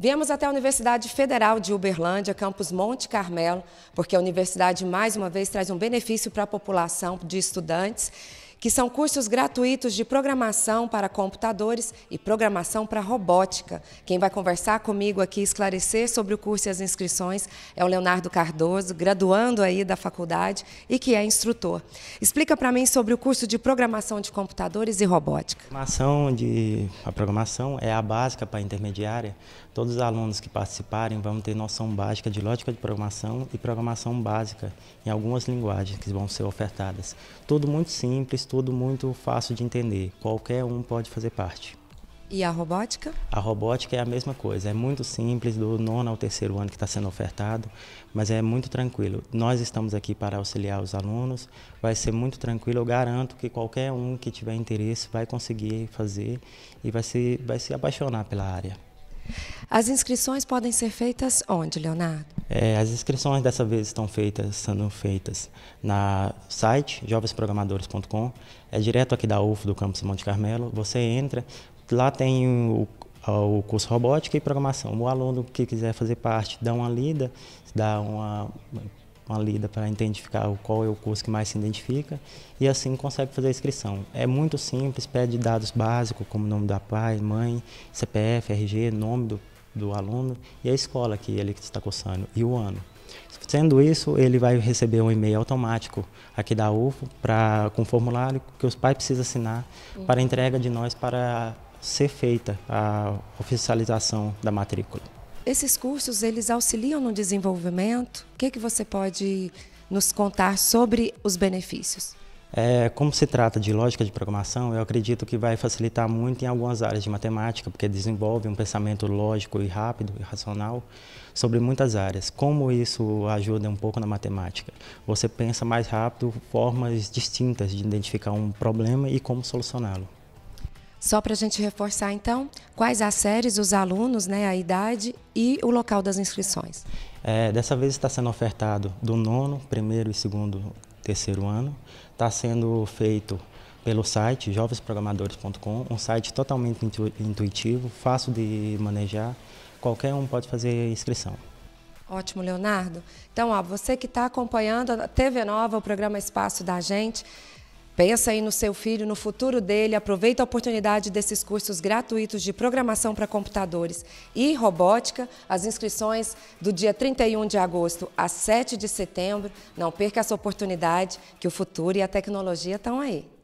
Viemos até a Universidade Federal de Uberlândia, campus Monte Carmelo, porque a universidade mais uma vez traz um benefício para a população de estudantes que são cursos gratuitos de programação para computadores e programação para robótica. Quem vai conversar comigo aqui, esclarecer sobre o curso e as inscrições é o Leonardo Cardoso, graduando aí da faculdade e que é instrutor. Explica para mim sobre o curso de programação de computadores e robótica. A programação, de, a programação é a básica para a intermediária. Todos os alunos que participarem vão ter noção básica de lógica de programação e programação básica em algumas linguagens que vão ser ofertadas. Tudo muito simples, tudo muito fácil de entender, qualquer um pode fazer parte. E a robótica? A robótica é a mesma coisa, é muito simples, do nono ao terceiro ano que está sendo ofertado, mas é muito tranquilo. Nós estamos aqui para auxiliar os alunos, vai ser muito tranquilo, eu garanto que qualquer um que tiver interesse vai conseguir fazer e vai se, vai se apaixonar pela área. As inscrições podem ser feitas onde, Leonardo? É, as inscrições dessa vez estão feitas, sendo feitas na site jovensprogramadores.com, é direto aqui da UF do campus Monte Carmelo. Você entra, lá tem o, o curso robótica e programação. O aluno que quiser fazer parte dá uma lida, dá uma uma lida para identificar qual é o curso que mais se identifica e assim consegue fazer a inscrição. É muito simples, pede dados básicos como nome da pai, mãe, CPF, RG, nome do do aluno e a escola que ele está cursando e o ano. Sendo isso, ele vai receber um e-mail automático aqui da UFO pra, com formulário que os pais precisam assinar uhum. para entrega de nós para ser feita a oficialização da matrícula. Esses cursos, eles auxiliam no desenvolvimento? O que, é que você pode nos contar sobre os benefícios? É, como se trata de lógica de programação, eu acredito que vai facilitar muito em algumas áreas de matemática, porque desenvolve um pensamento lógico e rápido e racional sobre muitas áreas. Como isso ajuda um pouco na matemática? Você pensa mais rápido formas distintas de identificar um problema e como solucioná-lo. Só para a gente reforçar, então, quais as séries, os alunos, né, a idade e o local das inscrições? É, dessa vez está sendo ofertado do nono, primeiro e segundo terceiro ano. Está sendo feito pelo site jovensprogramadores.com, um site totalmente intuitivo, fácil de manejar. Qualquer um pode fazer inscrição. Ótimo, Leonardo. Então, ó, você que está acompanhando a TV Nova, o programa Espaço da Gente, Pensa aí no seu filho, no futuro dele, aproveita a oportunidade desses cursos gratuitos de programação para computadores e robótica. As inscrições do dia 31 de agosto a 7 de setembro. Não perca essa oportunidade que o futuro e a tecnologia estão aí.